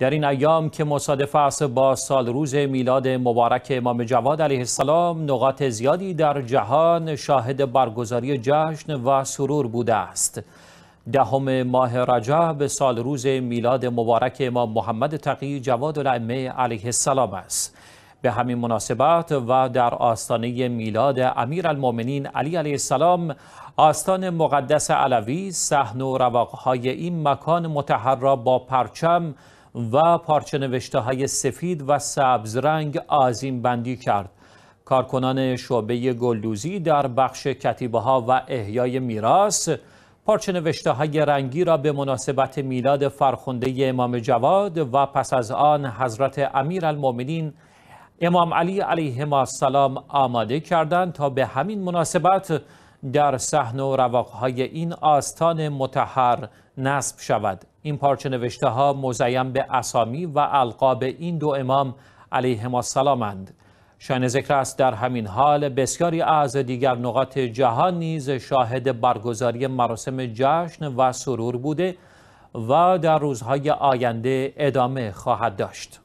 در این ایام که مصادف است با سال روز میلاد مبارک امام جواد علیه السلام نقاط زیادی در جهان شاهد برگزاری جشن و سرور بوده است دهم ماه رجب سال روز میلاد مبارک امام محمد تقی جواد العمه علیه السلام است به همین مناسبت و در آستانه میلاد امیر علی علیه السلام آستان مقدس علوی صحن و رواقهای این مکان را با پرچم و پارچه نوشته های سفید و سبز رنگ آزیم بندی کرد. کارکنان شعبه گلدوزی در بخش کتیبه ها و احیای میراث پارچه نوشته های رنگی را به مناسبت میلاد فرخنده امام جواد و پس از آن حضرت امیر المومنین امام علی علیه السلام آماده کردند تا به همین مناسبت در صحن و رواقهای این آستان متحر نصب شود. این پارچه نوشته ها مزیم به اسامی و القاب این دو امام ما سلامند. شان ذکر است در همین حال بسیاری از دیگر نقاط جهان نیز شاهد برگزاری مراسم جشن و سرور بوده و در روزهای آینده ادامه خواهد داشت